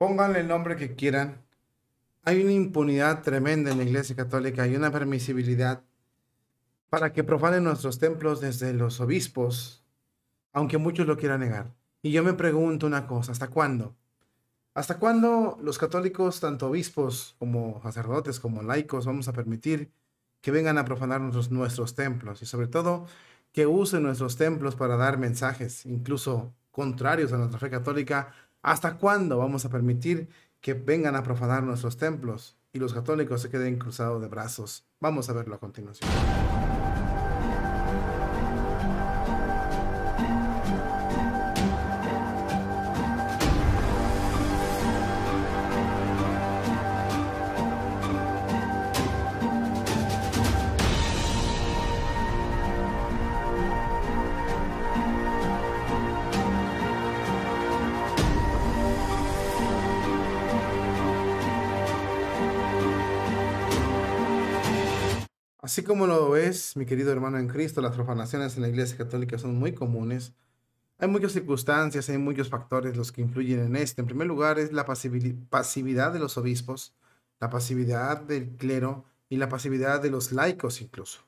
pónganle el nombre que quieran, hay una impunidad tremenda en la Iglesia Católica Hay una permisibilidad para que profanen nuestros templos desde los obispos, aunque muchos lo quieran negar. Y yo me pregunto una cosa, ¿hasta cuándo? ¿Hasta cuándo los católicos, tanto obispos como sacerdotes, como laicos, vamos a permitir que vengan a profanar nuestros, nuestros templos? Y sobre todo, que usen nuestros templos para dar mensajes, incluso contrarios a nuestra fe católica, ¿Hasta cuándo vamos a permitir que vengan a profanar nuestros templos y los católicos se queden cruzados de brazos? Vamos a verlo a continuación. Así como lo es, mi querido hermano en Cristo, las profanaciones en la Iglesia Católica son muy comunes. Hay muchas circunstancias, hay muchos factores los que influyen en esto. En primer lugar es la pasividad de los obispos, la pasividad del clero y la pasividad de los laicos incluso.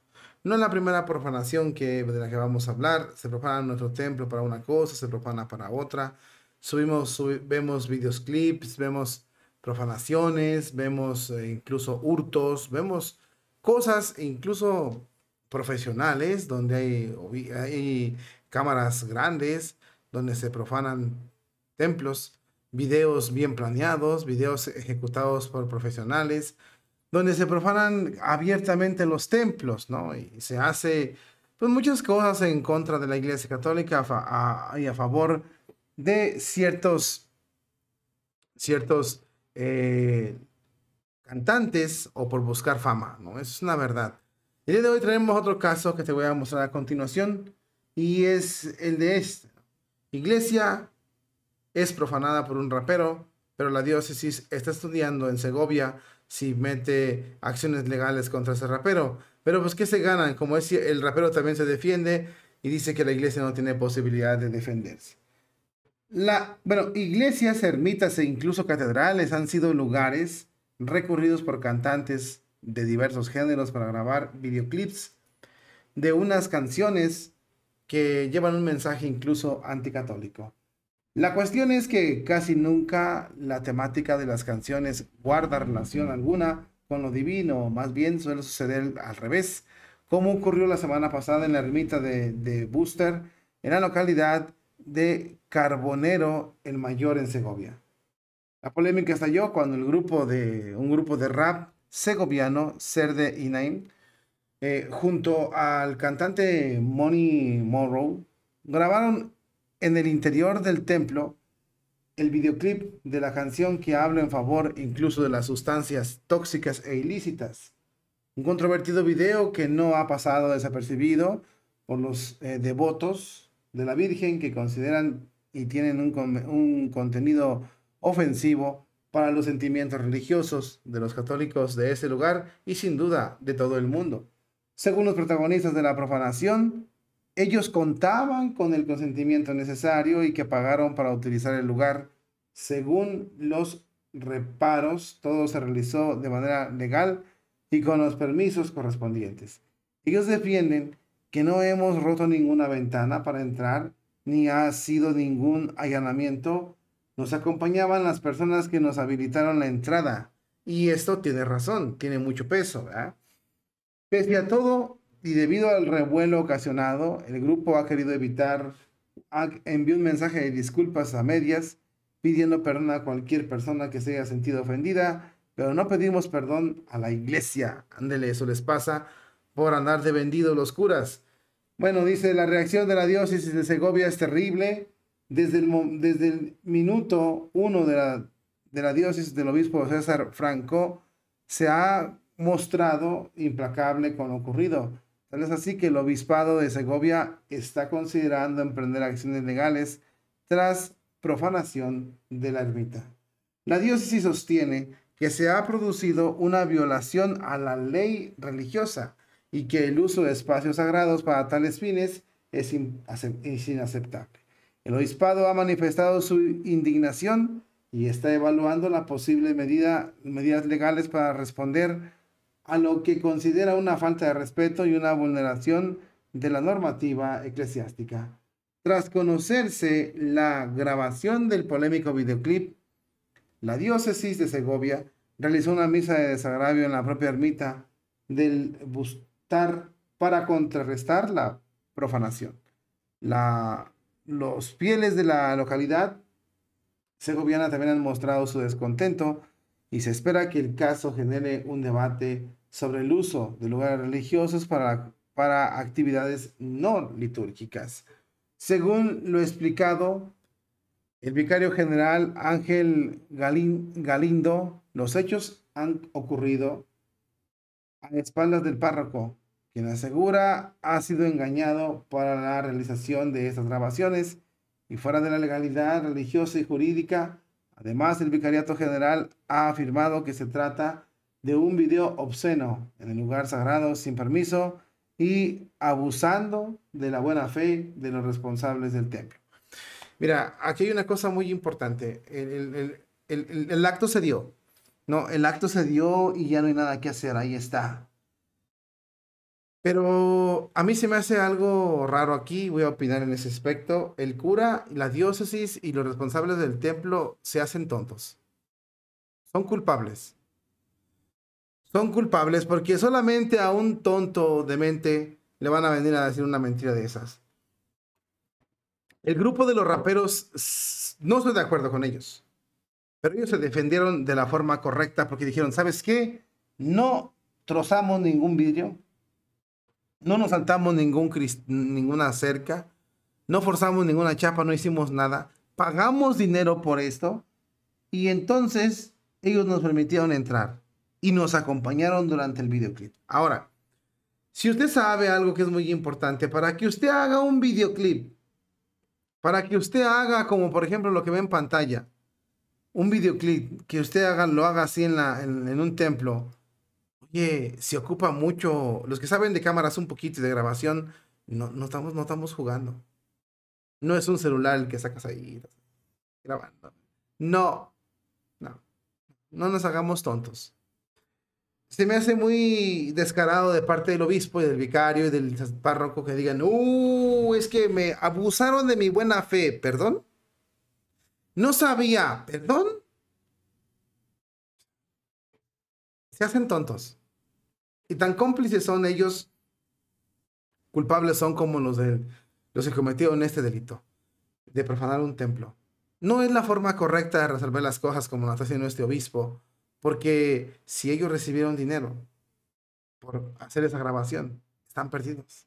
No es la primera profanación que, de la que vamos a hablar. Se profana nuestro templo para una cosa, se profana para otra. Subimos, vemos clips, vemos profanaciones, vemos eh, incluso hurtos, vemos cosas, e incluso profesionales, donde hay, cámaras grandes, donde se profanan templos, videos bien planeados, videos ejecutados por profesionales, donde se profanan abiertamente los templos, ¿no? Y se hace pues, muchas cosas en contra de la Iglesia Católica y a favor de ciertos, ciertos eh, cantantes o por buscar fama, ¿no? es una verdad. El día de hoy traemos otro caso que te voy a mostrar a continuación y es el de esta Iglesia es profanada por un rapero, pero la diócesis está estudiando en Segovia si mete acciones legales contra ese rapero. Pero pues, ¿qué se ganan? Como es, el rapero también se defiende y dice que la iglesia no tiene posibilidad de defenderse. La, bueno, iglesias, ermitas e incluso catedrales han sido lugares recurridos por cantantes de diversos géneros para grabar videoclips de unas canciones que llevan un mensaje incluso anticatólico. La cuestión es que casi nunca la temática de las canciones guarda relación alguna con lo divino, más bien suele suceder al revés, como ocurrió la semana pasada en la ermita de, de en la localidad de Carbonero, el Mayor, en Segovia. La polémica estalló cuando el grupo de, un grupo de rap segoviano, Cerde y eh, junto al cantante Money Morrow, grabaron en el interior del templo el videoclip de la canción que habla en favor incluso de las sustancias tóxicas e ilícitas. Un controvertido video que no ha pasado desapercibido por los eh, devotos de la Virgen que consideran y tienen un, un contenido ofensivo para los sentimientos religiosos de los católicos de ese lugar y sin duda de todo el mundo. Según los protagonistas de la profanación, ellos contaban con el consentimiento necesario y que pagaron para utilizar el lugar. Según los reparos, todo se realizó de manera legal y con los permisos correspondientes. Ellos defienden que no hemos roto ninguna ventana para entrar, ni ha sido ningún allanamiento nos acompañaban las personas que nos habilitaron la entrada. Y esto tiene razón, tiene mucho peso, ¿verdad? Pese a todo, y debido al revuelo ocasionado, el grupo ha querido evitar, envió un mensaje de disculpas a medias, pidiendo perdón a cualquier persona que se haya sentido ofendida, pero no pedimos perdón a la iglesia. Ándele, eso les pasa por andar de vendido los curas. Bueno, dice, la reacción de la diócesis de Segovia es terrible desde el, minuto uno de la, de la diócesis del obispo César Franco, se ha mostrado implacable con lo ocurrido. Tal es así que el obispado de Segovia está considerando emprender acciones legales tras profanación de la ermita. La diócesis sostiene que se ha producido una violación a la ley religiosa y que el uso de espacios sagrados para tales fines es, inaceptable. El obispado ha manifestado su indignación y está evaluando las posibles medidas legales para responder a lo que considera una falta de respeto y una vulneración de la normativa eclesiástica. Tras conocerse la grabación del polémico videoclip, la diócesis de Segovia realizó una misa de desagravio en la propia ermita del Bustar para contrarrestar la profanación. La los fieles de la localidad segoviana también han mostrado su descontento y se espera que el caso genere un debate sobre el uso de lugares religiosos para, para actividades no litúrgicas. Según lo explicado, el vicario general Ángel Galindo, los hechos han ocurrido a espaldas del párroco, quien asegura ha sido engañado para la realización de estas grabaciones y fuera de la legalidad religiosa y jurídica. Además, el Vicariato General ha afirmado que se trata de un video obsceno en el lugar sagrado sin permiso y abusando de la buena fe de los responsables del templo. Mira, aquí hay una cosa muy importante. El, acto se dio. No, el acto se dio y ya no hay nada que hacer. Ahí está. Pero a mí se me hace algo raro aquí, voy a opinar en ese aspecto. El cura, la diócesis y los responsables del templo se hacen tontos. Son culpables. Son culpables porque solamente a un tonto de mente le van a venir a decir una mentira de esas. El grupo de los raperos, no estoy de acuerdo con ellos, pero ellos se defendieron de la forma correcta porque dijeron, ¿sabes qué? No trozamos ningún vidrio, no nos saltamos ningún ninguna cerca, no forzamos ninguna chapa, no hicimos nada. Pagamos dinero por esto y entonces ellos nos permitieron entrar y nos acompañaron durante el videoclip. Ahora, si usted sabe algo que es muy importante, para que usted haga un videoclip, para que usted haga como por ejemplo lo que ve en pantalla, un videoclip, que usted haga, lo haga así en, la, en un templo, Oye, se ocupa mucho. Los que saben de cámaras un poquito y de grabación, no, no, estamos, no estamos jugando. No es un celular el que sacas ahí grabando. No, no. No nos hagamos tontos. Se me hace muy descarado de parte del obispo y del vicario y del párroco que digan, uh, es que me abusaron de mi buena fe, perdón. No sabía, perdón. Se hacen tontos. Y tan cómplices son ellos, culpables son como los, de, los que cometieron este delito, de profanar un templo. No es la forma correcta de resolver las cosas como lo está haciendo este obispo, porque si ellos recibieron dinero por hacer esa grabación, están perdidos.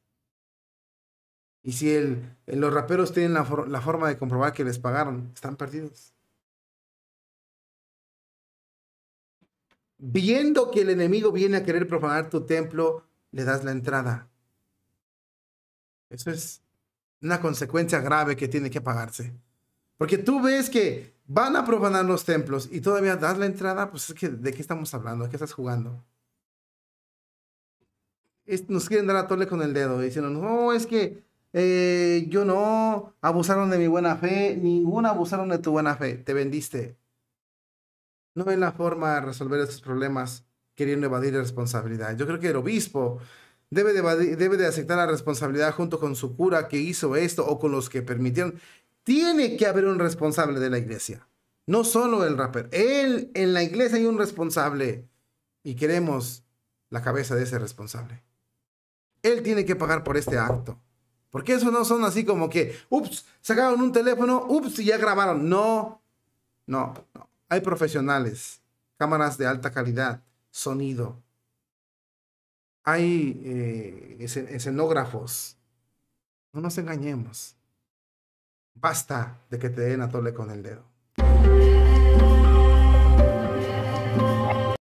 Y si el, los raperos tienen la forma de comprobar que les pagaron, están perdidos. viendo que el enemigo viene a querer profanar tu templo, le das la entrada. Eso es una consecuencia grave que tiene que pagarse. Porque tú ves que van a profanar los templos y todavía das la entrada, pues es que de qué estamos hablando, ¿De qué estás jugando? nos quieren dar a tole con el dedo diciendo, no, es que eh, yo no, abusaron de mi buena fe, ninguna abusaron de tu buena fe, te vendiste no ven la forma de resolver estos problemas queriendo evadir responsabilidad. Yo creo que el obispo debe de, debe aceptar la responsabilidad junto con su cura que hizo esto o con los que permitieron. Tiene que haber un responsable de la iglesia, no solo el rapper. Él, en la iglesia hay un responsable y queremos la cabeza de ese responsable. Él tiene que pagar por este acto. Porque eso no son así como que, ups, sacaron un teléfono, ups, y ya grabaron. No, no, no. Hay profesionales, cámaras de alta calidad, sonido. Hay eh, escenógrafos. No nos engañemos. Basta de que te den a tole con el dedo.